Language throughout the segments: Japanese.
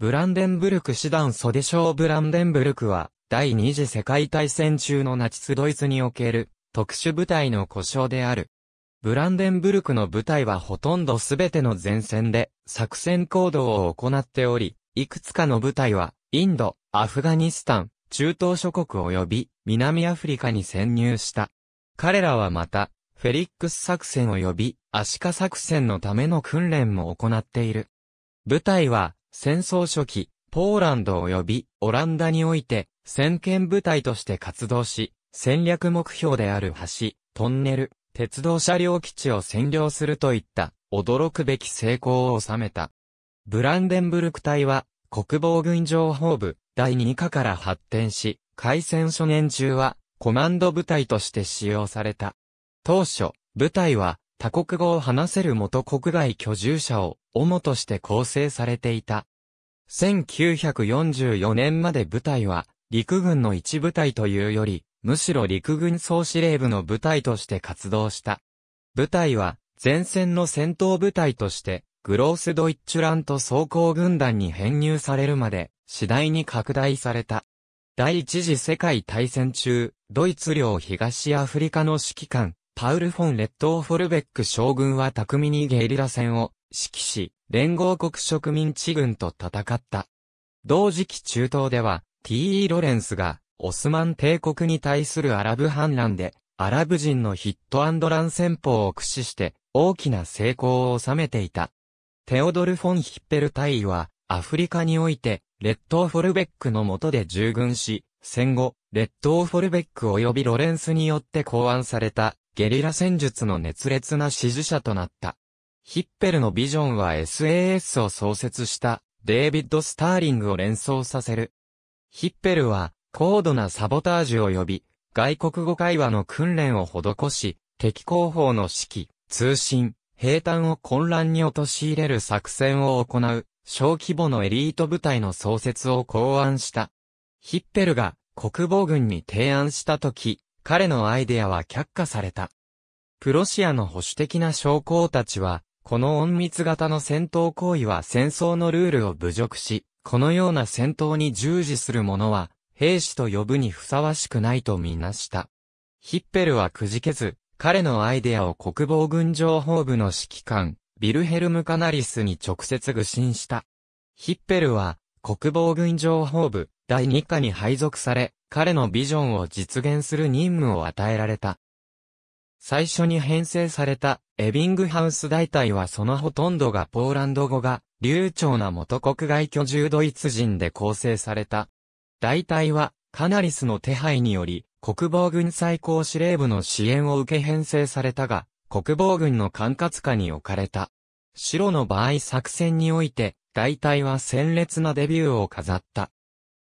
ブランデンブルク師団袖省ブランデンブルクは、第二次世界大戦中のナチスドイツにおける特殊部隊の故障である。ブランデンブルクの部隊はほとんどすべての前線で作戦行動を行っており、いくつかの部隊は、インド、アフガニスタン、中東諸国及び南アフリカに潜入した。彼らはまた、フェリックス作戦及びアシカ作戦のための訓練も行っている。部隊は、戦争初期、ポーランド及びオランダにおいて、先見部隊として活動し、戦略目標である橋、トンネル、鉄道車両基地を占領するといった、驚くべき成功を収めた。ブランデンブルク隊は、国防軍情報部、第2課から発展し、開戦初年中は、コマンド部隊として使用された。当初、部隊は、他国語を話せる元国外居住者を主として構成されていた。1944年まで部隊は、陸軍の一部隊というより、むしろ陸軍総司令部の部隊として活動した。部隊は、前線の戦闘部隊として、グロースドイッチュラント装甲軍団に編入されるまで、次第に拡大された。第一次世界大戦中、ドイツ領東アフリカの指揮官、パウル・フォン・レッドー・フォルベック将軍は巧みにゲリラ戦を指揮し、連合国植民地軍と戦った。同時期中東では、T.E. ロレンスが、オスマン帝国に対するアラブ反乱で、アラブ人のヒットアンドラン戦法を駆使して、大きな成功を収めていた。テオドル・フォン・ヒッペル大尉は、アフリカにおいて、レッド・フォルベックの下で従軍し、戦後、レッド・フォルベック及びロレンスによって考案された、ゲリラ戦術の熱烈な支持者となった。ヒッペルのビジョンは SAS を創設したデービッド・スターリングを連想させる。ヒッペルは高度なサボタージュを呼び、外国語会話の訓練を施し、敵広報の指揮、通信、兵端を混乱に陥れる作戦を行う、小規模のエリート部隊の創設を考案した。ヒッペルが国防軍に提案したとき、彼のアイデアは却下された。プロシアの保守的な将校たちは、この隠密型の戦闘行為は戦争のルールを侮辱し、このような戦闘に従事する者は、兵士と呼ぶにふさわしくないとみなした。ヒッペルはくじけず、彼のアイデアを国防軍情報部の指揮官、ビルヘルム・カナリスに直接愚信した。ヒッペルは、国防軍情報部第2課に配属され、彼のビジョンを実現する任務を与えられた。最初に編成されたエビングハウス大隊はそのほとんどがポーランド語が流暢な元国外居住ドイツ人で構成された。大隊はカナリスの手配により国防軍最高司令部の支援を受け編成されたが、国防軍の管轄下に置かれた。白の場合作戦において、大隊は鮮烈なデビューを飾った。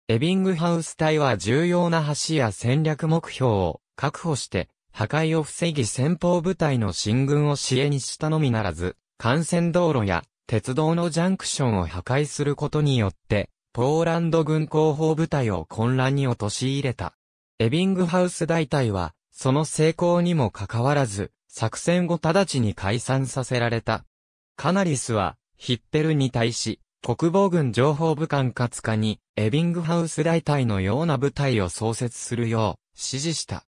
エビングハウス隊は重要な橋や戦略目標を確保して破壊を防ぎ先方部隊の進軍を支援したのみならず、幹線道路や鉄道のジャンクションを破壊することによって、ポーランド軍広報部隊を混乱に陥れた。エビングハウス大隊は、その成功にもかかわらず、作戦後直ちに解散させられた。カナリスは、ヒッテルに対し、国防軍情報部管轄下に、エビングハウス大隊のような部隊を創設するよう、指示した。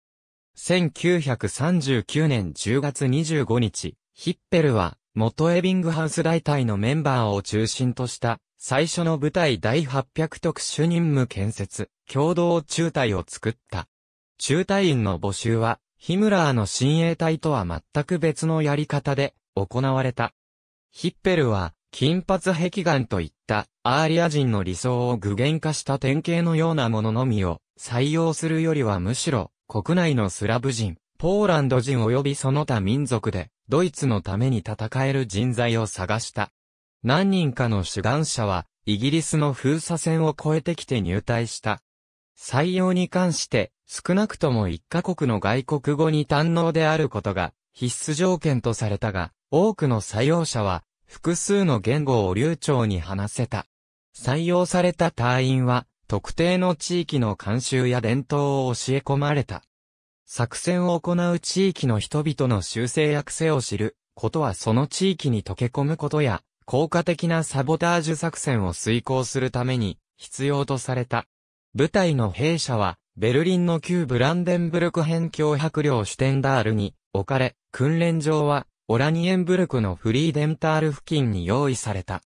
1939年10月25日、ヒッペルは、元エビングハウス大隊のメンバーを中心とした、最初の部隊第800特殊任務建設、共同中隊を作った。中隊員の募集は、ヒムラーの親衛隊とは全く別のやり方で行われた。ヒッペルは、金髪壁眼といったアーリア人の理想を具現化した典型のようなもののみを採用するよりはむしろ国内のスラブ人、ポーランド人及びその他民族で、ドイツのために戦える人材を探した。何人かの主眼者は、イギリスの封鎖線を越えてきて入隊した。採用に関して、少なくとも一カ国の外国語に堪能であることが、必須条件とされたが、多くの採用者は、複数の言語を流暢に話せた。採用された隊員は、特定の地域の慣習や伝統を教え込まれた。作戦を行う地域の人々の修正や癖を知ることはその地域に溶け込むことや、効果的なサボタージュ作戦を遂行するために必要とされた。部隊の兵舎は、ベルリンの旧ブランデンブルク辺境百領シュテンダールに置かれ、訓練場は、オラニエンブルクのフリーデンタール付近に用意された。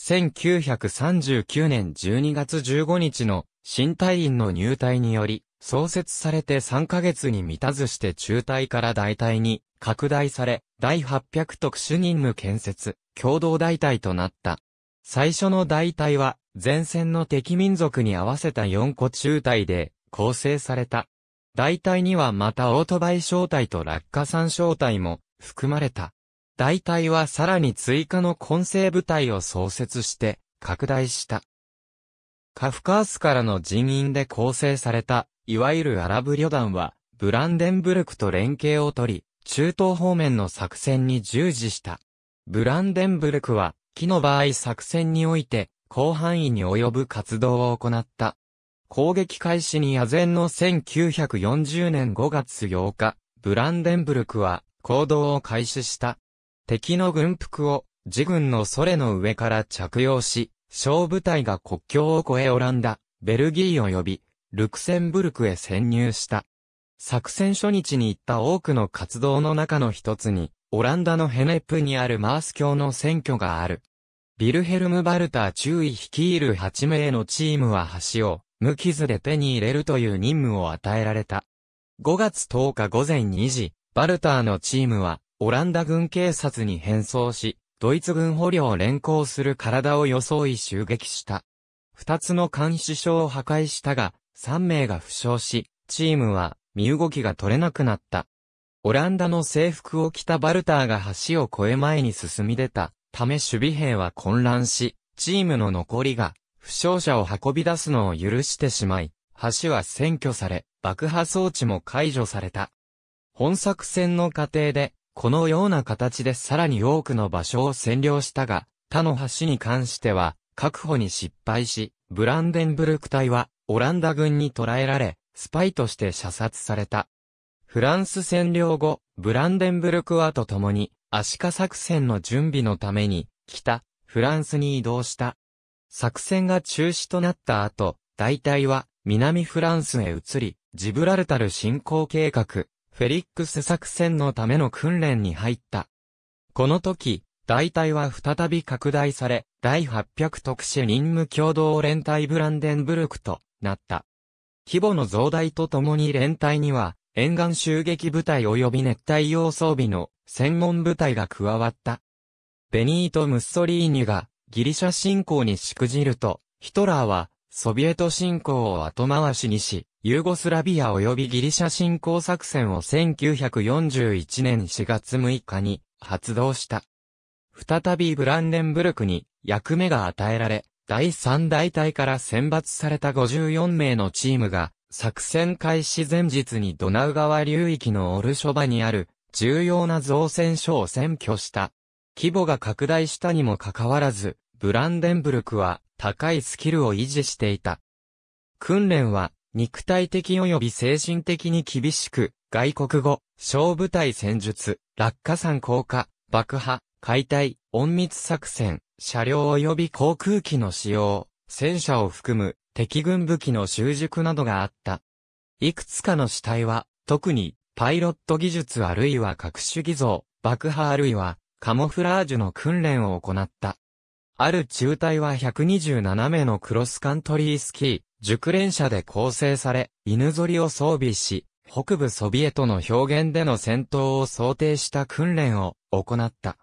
1939年12月15日の新隊員の入隊により、創設されて3ヶ月に満たずして中隊から大隊に拡大され、第800特殊任務建設、共同大隊となった。最初の大隊は、前線の敵民族に合わせた4個中隊で構成された。大隊にはまたオートバイ小隊と落下山小隊も含まれた。大隊はさらに追加の混成部隊を創設して拡大した。カフカースからの人員で構成された、いわゆるアラブ旅団は、ブランデンブルクと連携を取り、中東方面の作戦に従事した。ブランデンブルクは、木の場合作戦において、広範囲に及ぶ活動を行った。攻撃開始に野前の1940年5月8日、ブランデンブルクは行動を開始した。敵の軍服を自軍のソレの上から着用し、小部隊が国境を越えオランダ、ベルギー及び、ルクセンブルクへ潜入した。作戦初日に行った多くの活動の中の一つに、オランダのヘネップにあるマース教の選挙がある。ビルヘルム・バルター中尉率いる8名のチームは橋を無傷で手に入れるという任務を与えられた。5月10日午前2時、バルターのチームはオランダ軍警察に変装し、ドイツ軍捕虜を連行する体を装い襲撃した。二つの監視所を破壊したが、三名が負傷し、チームは身動きが取れなくなった。オランダの制服を着たバルターが橋を越え前に進み出たため守備兵は混乱し、チームの残りが負傷者を運び出すのを許してしまい、橋は占拠され、爆破装置も解除された。本作戦の過程でこのような形でさらに多くの場所を占領したが、他の橋に関しては、確保に失敗し、ブランデンブルク隊は、オランダ軍に捕らえられ、スパイとして射殺された。フランス占領後、ブランデンブルクはと共に、アシカ作戦の準備のために、北、フランスに移動した。作戦が中止となった後、大隊は、南フランスへ移り、ジブラルタル侵攻計画、フェリックス作戦のための訓練に入った。この時、大隊は再び拡大され、第800特殊任務共同連隊ブランデンブルクとなった。規模の増大とともに連隊には、沿岸襲撃部隊及び熱帯用装備の専門部隊が加わった。ベニート・ムッソリーニがギリシャ侵攻にしくじると、ヒトラーはソビエト侵攻を後回しにし、ユーゴスラビア及びギリシャ侵攻作戦を1941年4月6日に発動した。再びブランデンブルクに役目が与えられ、第3大隊から選抜された54名のチームが、作戦開始前日にドナウ川流域のオルショバにある重要な造船所を占拠した。規模が拡大したにもかかわらず、ブランデンブルクは高いスキルを維持していた。訓練は、肉体的及び精神的に厳しく、外国語、小部隊戦術、落下山降下、爆破、解体、隠密作戦、車両及び航空機の使用、戦車を含む敵軍武器の習熟などがあった。いくつかの死体は、特にパイロット技術あるいは各種偽造、爆破あるいはカモフラージュの訓練を行った。ある中隊は127名のクロスカントリースキー、熟練者で構成され、犬ぞりを装備し、北部ソビエトの表現での戦闘を想定した訓練を行った。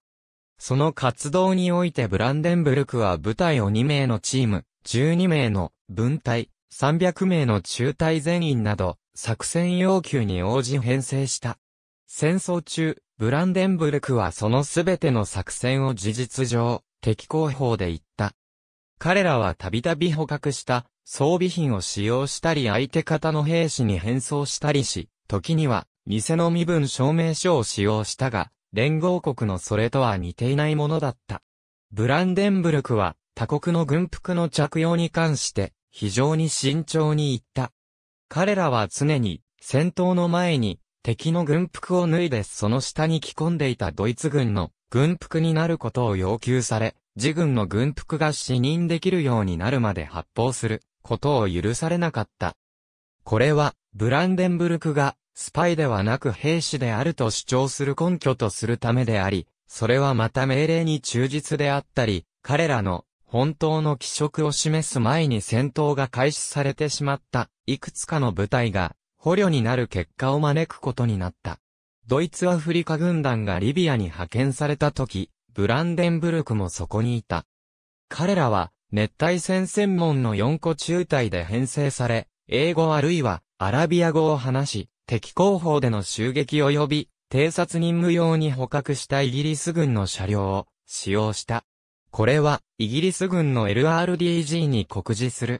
その活動においてブランデンブルクは部隊を2名のチーム、12名の分隊、300名の中隊全員など、作戦要求に応じ編成した。戦争中、ブランデンブルクはそのすべての作戦を事実上、敵候方で言った。彼らはたびたび捕獲した装備品を使用したり相手方の兵士に変装したりし、時には偽の身分証明書を使用したが、連合国のそれとは似ていないものだった。ブランデンブルクは他国の軍服の着用に関して非常に慎重に言った。彼らは常に戦闘の前に敵の軍服を脱いでその下に着込んでいたドイツ軍の軍服になることを要求され、自軍の軍服が死認できるようになるまで発砲することを許されなかった。これは、ブランデンブルクが、スパイではなく兵士であると主張する根拠とするためであり、それはまた命令に忠実であったり、彼らの本当の気色を示す前に戦闘が開始されてしまった、いくつかの部隊が、捕虜になる結果を招くことになった。ドイツアフリカ軍団がリビアに派遣された時、ブランデンブルクもそこにいた。彼らは、熱帯戦専門の4個中隊で編成され、英語あるいはアラビア語を話し、敵後方での襲撃及び、偵察任務用に捕獲したイギリス軍の車両を使用した。これは、イギリス軍の LRDG に告示する。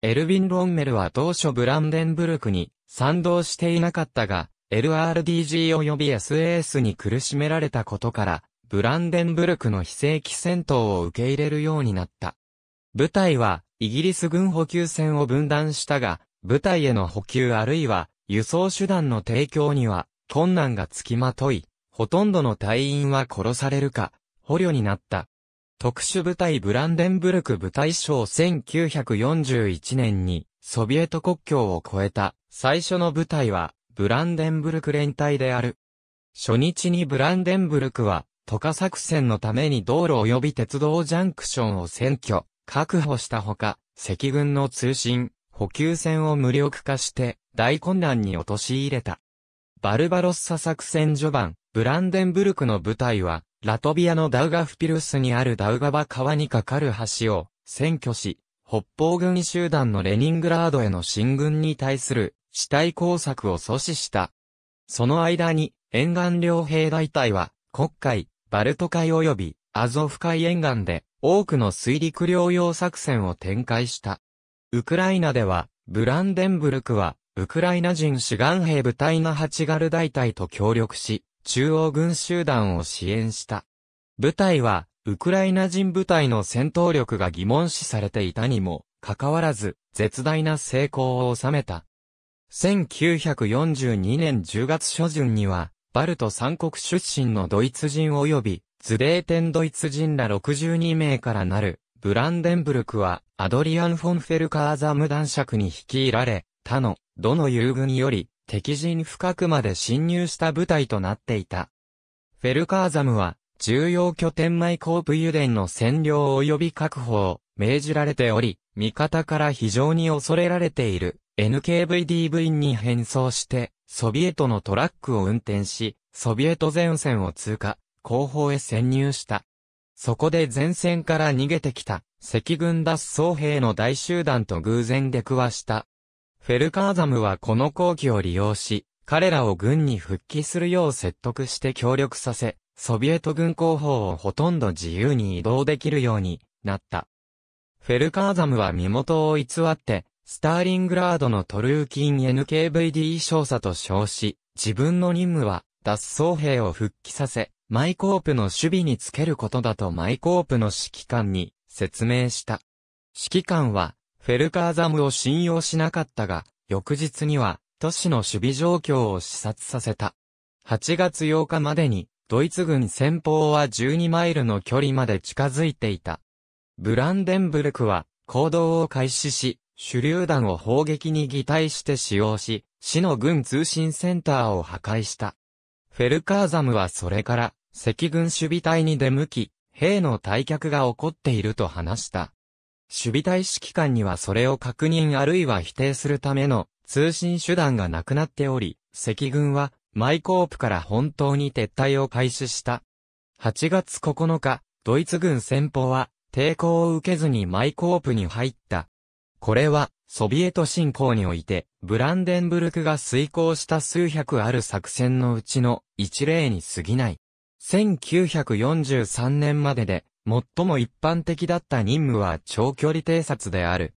エルヴィン・ロンメルは当初ブランデンブルクに賛同していなかったが、LRDG 及び SAS に苦しめられたことから、ブランデンブルクの非正規戦闘を受け入れるようになった。部隊は、イギリス軍補給船を分断したが、部隊への補給あるいは、輸送手段の提供には、困難がつきまとい、ほとんどの隊員は殺されるか、捕虜になった。特殊部隊ブランデンブルク部隊賞1941年に、ソビエト国境を越えた、最初の部隊は、ブランデンブルク連隊である。初日にブランデンブルクは、渡河作戦のために道路及び鉄道ジャンクションを占拠、確保したほか、赤軍の通信、補給線を無力化して、大混乱に陥れた。バルバロッサ作戦序盤、ブランデンブルクの部隊は、ラトビアのダウガフピルスにあるダウガバ川に架かる橋を占拠し、北方軍集団のレニングラードへの進軍に対する死体工作を阻止した。その間に、沿岸両兵大隊は、黒海、バルト海及び、アゾフ海沿岸で、多くの水陸両用作戦を展開した。ウクライナでは、ブランデンブルクは、ウクライナ人志願兵部隊のハチガル大隊と協力し、中央軍集団を支援した。部隊は、ウクライナ人部隊の戦闘力が疑問視されていたにも、かかわらず、絶大な成功を収めた。1942年10月初旬には、バルト三国出身のドイツ人及び、ズデーテンドイツ人ら62名からなる、ブランデンブルクは、アドリアン・フォン・フェルカーザム男爵に率いられ、他の、どの遊軍より、敵陣深くまで侵入した部隊となっていた。フェルカーザムは、重要拠点マイコープ油田の占領及び確保を命じられており、味方から非常に恐れられている。NKVD 部員に変装して、ソビエトのトラックを運転し、ソビエト前線を通過、後方へ潜入した。そこで前線から逃げてきた、赤軍脱走兵の大集団と偶然出くわした。フェルカーザムはこの後期を利用し、彼らを軍に復帰するよう説得して協力させ、ソビエト軍後方をほとんど自由に移動できるようになった。フェルカーザムは身元を偽って、スターリングラードのトルーキン NKVD 少佐と称し、自分の任務は、脱走兵を復帰させ、マイコープの守備につけることだとマイコープの指揮官に説明した。指揮官は、フェルカーザムを信用しなかったが、翌日には、都市の守備状況を視察させた。8月8日までに、ドイツ軍先方は12マイルの距離まで近づいていた。ブランデンブルクは、行動を開始し、手榴弾を砲撃に擬態して使用し、市の軍通信センターを破壊した。フェルカーザムはそれから、赤軍守備隊に出向き、兵の退却が起こっていると話した。守備隊指揮官にはそれを確認あるいは否定するための通信手段がなくなっており、赤軍はマイコープから本当に撤退を開始した。8月9日、ドイツ軍先方は抵抗を受けずにマイコープに入ったこれは、ソビエト侵攻において、ブランデンブルクが遂行した数百ある作戦のうちの一例に過ぎない。1943年までで、最も一般的だった任務は長距離偵察である。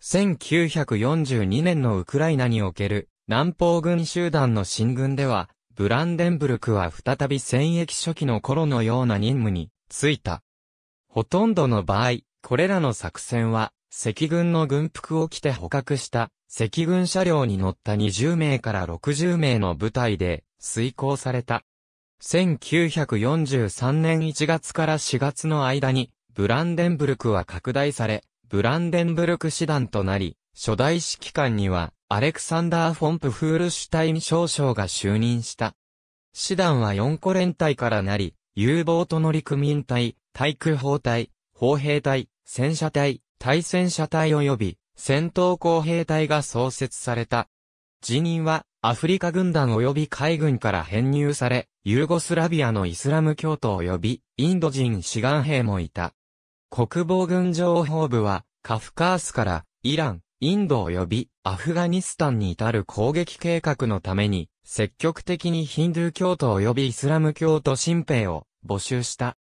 1942年のウクライナにおける南方軍集団の進軍では、ブランデンブルクは再び戦役初期の頃のような任務に就いた。ほとんどの場合、これらの作戦は赤軍の軍服を着て捕獲した赤軍車両に乗った20名から60名の部隊で遂行された。1943年1月から4月の間にブランデンブルクは拡大され、ブランデンブルク師団となり、初代指揮官にはアレクサンダー・フォンプ・フールシュタイン少将が就任した。師団は4個連隊からなり、有望と乗組員隊、対空砲隊、砲兵隊、戦車隊、対戦車隊及び戦闘工兵隊が創設された。辞任はアフリカ軍団及び海軍から編入され、ユーゴスラビアのイスラム教徒及びインド人志願兵もいた。国防軍情報部はカフカースからイラン、インド及びアフガニスタンに至る攻撃計画のために積極的にヒンドゥー教徒及びイスラム教徒新兵を募集した。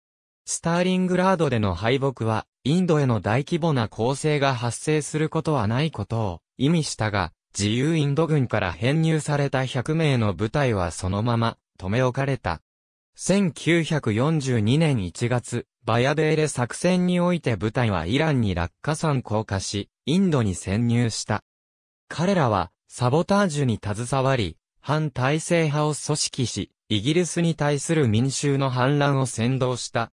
スターリングラードでの敗北はインドへの大規模な攻勢が発生することはないことを意味したが、自由インド軍から編入された100名の部隊はそのまま留め置かれた。1942年1月、バヤデーレ作戦において部隊はイランに落下山降下し、インドに潜入した。彼らは、サボタージュに携わり、反体制派を組織し、イギリスに対する民衆の反乱を先動した。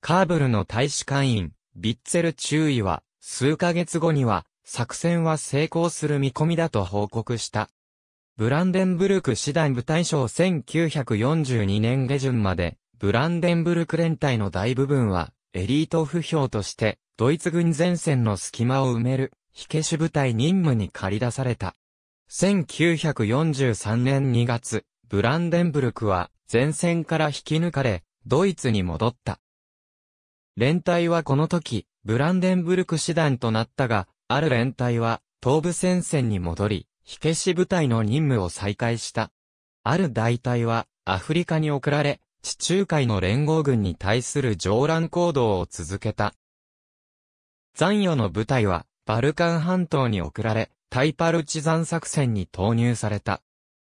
カーブルの大使館員、ビッツェル注意は、数ヶ月後には、作戦は成功する見込みだと報告した。ブランデンブルク師団部隊賞1942年下旬まで、ブランデンブルク連隊の大部分は、エリート不評として、ドイツ軍前線の隙間を埋める、火消し部隊任務に駆り出された。1943年2月、ブランデンブルクは、前線から引き抜かれ、ドイツに戻った。連隊はこの時、ブランデンブルク師団となったが、ある連隊は、東部戦線に戻り、火消し部隊の任務を再開した。ある大隊は、アフリカに送られ、地中海の連合軍に対する上乱行動を続けた。残余の部隊は、バルカン半島に送られ、対パルチザン作戦に投入された。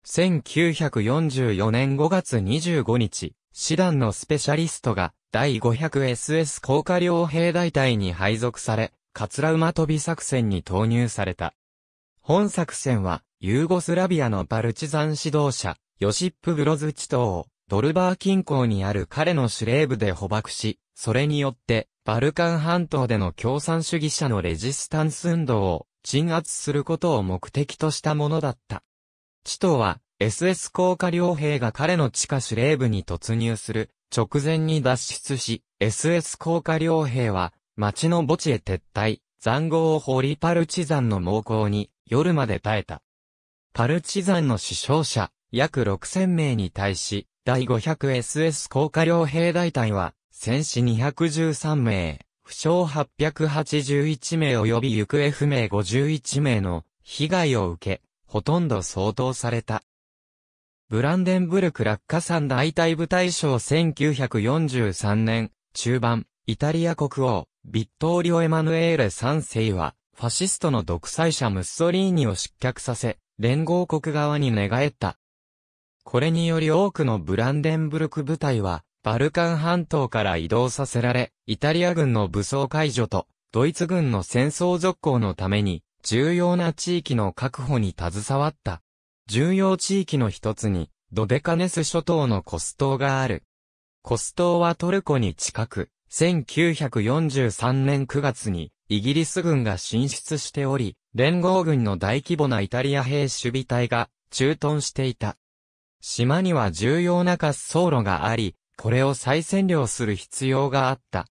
1944年5月25日、師団のスペシャリストが、第 500SS 高下両兵大隊に配属され、カツラウマ飛び作戦に投入された。本作戦は、ユーゴスラビアのパルチザン指導者、ヨシップ・ブロズチ島、ドルバー近郊にある彼の司令部で捕獲し、それによって、バルカン半島での共産主義者のレジスタンス運動を鎮圧することを目的としたものだった。チトは、SS 降下両兵が彼の地下司令部に突入する直前に脱出し、SS 降下両兵は町の墓地へ撤退、残酷を掘りパルチザンの猛攻に夜まで耐えた。パルチザンの死傷者約6000名に対し、第 500SS 降下両兵大隊は戦死213名、負傷881名及び行方不明51名の被害を受け、ほとんど相当された。ブランデンブルク落下山大隊部隊賞1943年、中盤、イタリア国王、ビットーリオ・エマヌエーレ3世は、ファシストの独裁者ムッソリーニを失脚させ、連合国側に寝返った。これにより多くのブランデンブルク部隊は、バルカン半島から移動させられ、イタリア軍の武装解除と、ドイツ軍の戦争続行のために、重要な地域の確保に携わった。重要地域の一つに、ドデカネス諸島のコス島がある。コス島はトルコに近く、1943年9月にイギリス軍が進出しており、連合軍の大規模なイタリア兵守備隊が駐屯していた。島には重要な滑走路があり、これを再占領する必要があった。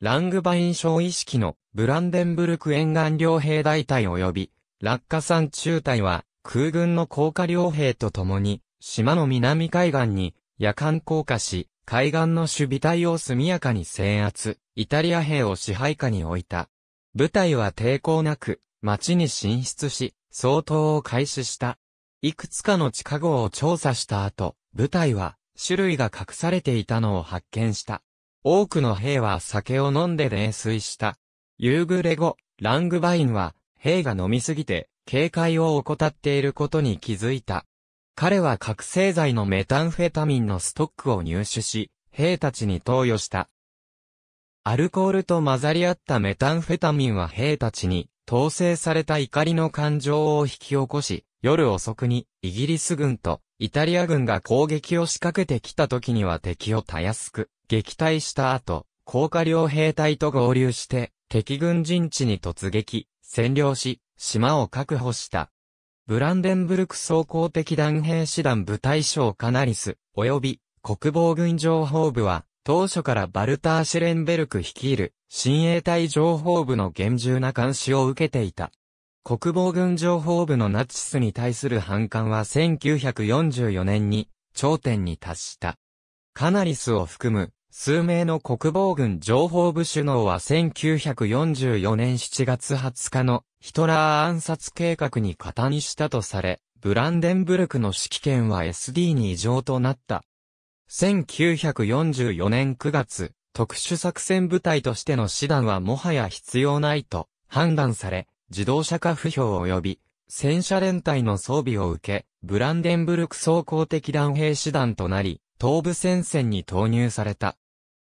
ラングバイン省意識のブランデンブルク沿岸両兵大隊及び落下山中隊は空軍の降下両兵と共に、島の南海岸に夜間降下し、海岸の守備隊を速やかに制圧、イタリア兵を支配下に置いた。部隊は抵抗なく、町に進出し、相当を開始した。いくつかの地下壕を調査した後、部隊は、種類が隠されていたのを発見した。多くの兵は酒を飲んで泥酔した。夕暮れ後、ラングバインは、兵が飲みすぎて、警戒を怠っていることに気づいた。彼は覚醒剤のメタンフェタミンのストックを入手し、兵たちに投与した。アルコールと混ざり合ったメタンフェタミンは兵たちに、統制された怒りの感情を引き起こし、夜遅くに、イギリス軍と、イタリア軍が攻撃を仕掛けてきた時には敵をたやすく、撃退した後、高下両兵隊と合流して、敵軍陣地に突撃、占領し、島を確保した。ブランデンブルク総合的弾兵師団部隊長カナリス、及び国防軍情報部は、当初からバルター・シレンベルク率いる、新衛隊情報部の厳重な監視を受けていた。国防軍情報部のナチスに対する反感は1944年に、頂点に達した。カナリスを含む、数名の国防軍情報部首脳は1944年7月20日のヒトラー暗殺計画に加担したとされ、ブランデンブルクの指揮権は SD に異常となった。1944年9月、特殊作戦部隊としての手段はもはや必要ないと判断され、自動車化不評及び、戦車連隊の装備を受け、ブランデンブルク総合的弾兵師団となり、東部戦線に投入された。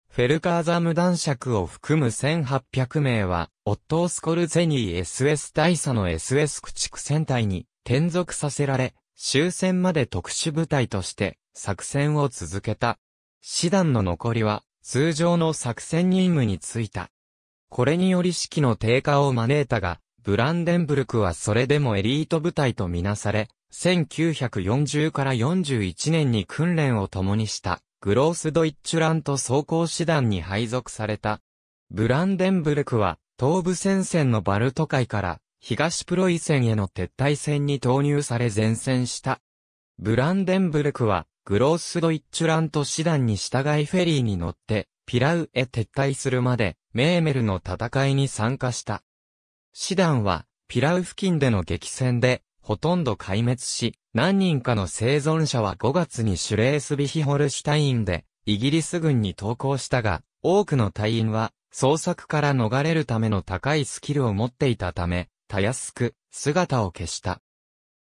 フェルカーザム弾尺を含む1800名は、オットー・スコルゼニー SS 大佐の SS 駆逐戦隊に転属させられ、終戦まで特殊部隊として作戦を続けた。師団の残りは通常の作戦任務に就いた。これにより士気の低下を招いたが、ブランデンブルクはそれでもエリート部隊とみなされ、1940から41年に訓練を共にしたグロースドイッチュラント装甲師団に配属された。ブランデンブルクは東部戦線のバルト海から東プロイセンへの撤退戦に投入され前線した。ブランデンブルクはグロースドイッチュラント師団に従いフェリーに乗ってピラウへ撤退するまでメーメルの戦いに参加した。師団はピラウ付近での激戦でほとんど壊滅し、何人かの生存者は5月にシュレースビヒホルシュタインでイギリス軍に投降したが、多くの隊員は捜索から逃れるための高いスキルを持っていたため、たやすく姿を消した。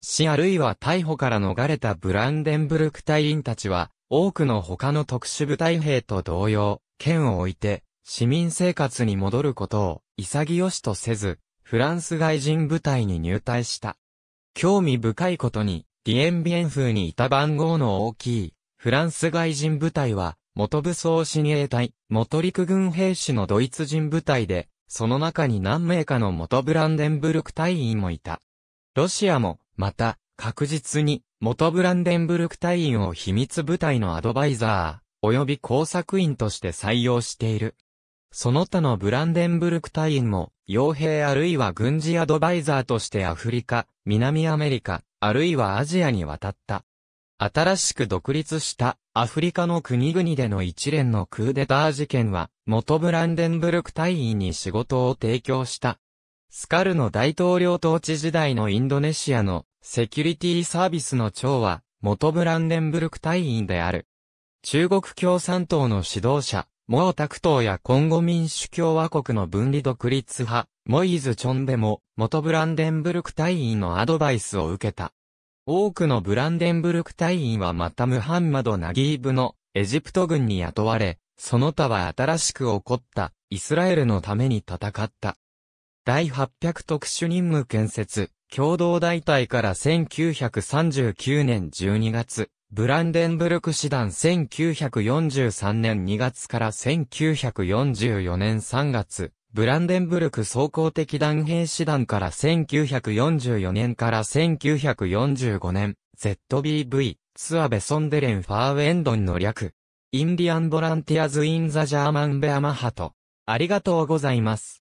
死あるいは逮捕から逃れたブランデンブルク隊員たちは、多くの他の特殊部隊兵と同様、剣を置いて、市民生活に戻ることを、潔しとせず、フランス外人部隊に入隊した。興味深いことに、ディエンビエン風にいた番号の大きい、フランス外人部隊は、元武装親衛隊、元陸軍兵士のドイツ人部隊で、その中に何名かの元ブランデンブルク隊員もいた。ロシアも、また、確実に、元ブランデンブルク隊員を秘密部隊のアドバイザー、及び工作員として採用している。その他のブランデンブルク隊員も、傭兵あるいは軍事アドバイザーとしてアフリカ、南アメリカ、あるいはアジアに渡った。新しく独立したアフリカの国々での一連のクーデター事件は、元ブランデンブルク大尉に仕事を提供した。スカルの大統領統治時代のインドネシアのセキュリティサービスの長は、元ブランデンブルク大尉である。中国共産党の指導者、毛沢東やコンゴ民主共和国の分離独立派、モイズ・チョンベも、元ブランデンブルク大尉のアドバイスを受けた。多くのブランデンブルク隊員はまたムハンマド・ナギーブのエジプト軍に雇われ、その他は新しく起こったイスラエルのために戦った。第800特殊任務建設、共同大隊から1939年12月、ブランデンブルク師団1943年2月から1944年3月、ブランデンブルク総合的弾兵師団から1944年から1945年、ZBV、ツアベ・ソンデレン・ファーウェンドンの略。インディアン・ボランティアズ・イン・ザ・ジャーマン・ベアマハト。ありがとうございます。